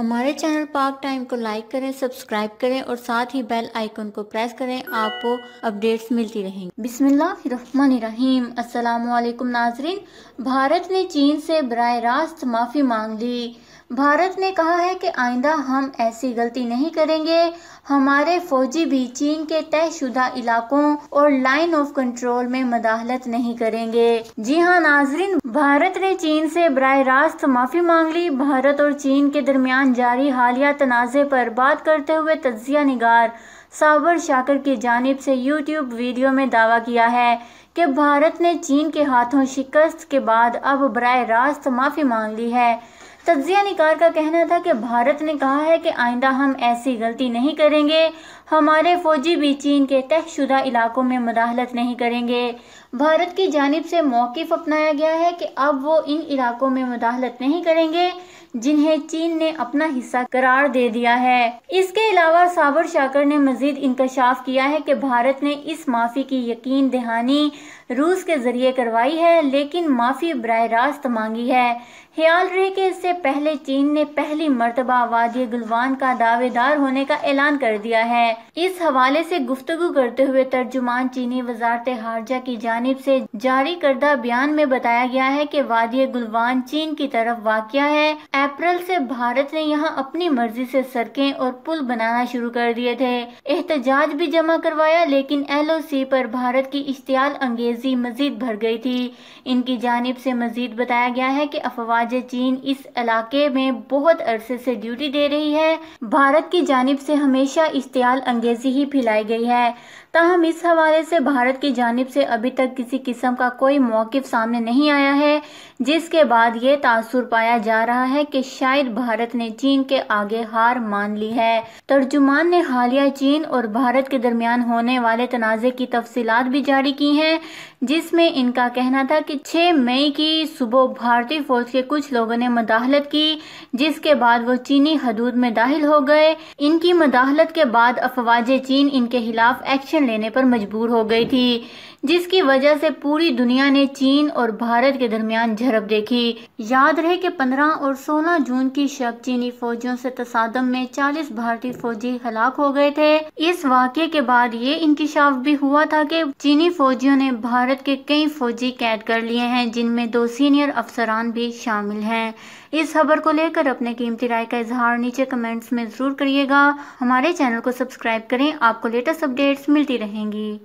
हमारे चैनल पाक टाइम को लाइक करें सब्सक्राइब करें और साथ ही बेल आइकन को प्रेस करें आपको अपडेट्स मिलती रहेंगी बिस्मिल्लाहिर्रहमानिर्रहीम अस्सलाम वालेकुम नाजरीन भारत ने चीन से बरह रास्त माफ़ी मांग ली भारत ने कहा है कि आइंदा हम ऐसी गलती नहीं करेंगे हमारे फौजी भी चीन के तयशुदा इलाकों और लाइन ऑफ कंट्रोल में मदाहलत नहीं करेंगे जी हाँ नाजरीन भारत ने चीन से बरह रास्त माफ़ी मांग ली भारत और चीन के दरमियान जारी हालिया तनाज़े पर बात करते हुए तजिया निगार साबर शाकर की जानब से यूट्यूब वीडियो में दावा किया है कि भारत ने चीन के हाथों शिकस्त के बाद अब बर रास्त माफ़ी मांग ली है तजिया निकार का कहना था कि भारत ने कहा है कि आइंदा हम ऐसी गलती नहीं करेंगे हमारे फौजी भी चीन के तहशुदा इलाकों में मदाहलत नहीं करेंगे भारत की जानब से मौक़ अपनाया गया है कि अब वो इन इलाकों में मदाहलत नहीं करेंगे जिन्हें चीन ने अपना हिस्सा करार दे दिया है इसके अलावा साबर शाकर ने मजीद इंकशाफ किया है कि भारत ने इस माफी की यकीन दहानी रूस के जरिए करवाई है लेकिन माफी बरह रास्त मांगी है ख्याल रहे कि इससे पहले चीन ने पहली मरतबा वादी गुलवान का दावेदार होने का ऐलान कर दिया है इस हवाले से गुफ्तगु करते हुए तर्जुमान चीनी वजारत हारजा की जानब से जारी करदा बयान में बताया गया है कि वादी गुलवान चीन की तरफ वाक़ है अप्रैल से भारत ने यहाँ अपनी मर्जी से सड़कें और पुल बनाना शुरू कर दिए थे एहतजाज भी जमा करवाया लेकिन एलओसी पर भारत की इश्तियाल अंगेजी मजीद भर गई थी इनकी जानब से मजीद बताया गया है कि अफवाज चीन इस इलाके में बहुत अरसे से ड्यूटी दे रही है भारत की जानब से हमेशा इश्तियाल अंगेजी ही फैलाई गई है ताहम इस हवाले से भारत की जानब से अभी तक किसी किस्म का कोई मौक़ सामने नहीं आया है जिसके बाद ये तासुर पाया जा रहा है कि शायद भारत ने चीन के आगे हार मान ली है तर्जुमान ने हालिया चीन और भारत के दरमियान होने वाले तनाज़े की तफसीलात भी जारी की हैं जिसमें इनका कहना था कि 6 मई की सुबह भारतीय फौज के कुछ लोगों ने मदाहलत की जिसके बाद वो चीनी हदूद में दाखिल हो गए इनकी मदाहलत के बाद अफवाज चीन इनके खिलाफ एक्शन लेने पर मजबूर हो गई थी जिसकी वजह से पूरी दुनिया ने चीन और भारत के दरमियान झड़प देखी याद रहे कि पंद्रह और सोलह 16 जून की शब चीनी फौजियों से तसादम में 40 भारतीय फौजी हलाक हो गए थे इस वाक्य के बाद ये इंकशाफ भी हुआ था कि चीनी फौजियों ने भारत के कई फौजी कैद कर लिए हैं जिनमें दो सीनियर अफसरान भी शामिल हैं इस खबर को लेकर अपने कीमती राय का इजहार नीचे कमेंट्स में जरूर करिएगा हमारे चैनल को सब्सक्राइब करें आपको लेटेस्ट अपडेट्स मिलती रहेंगी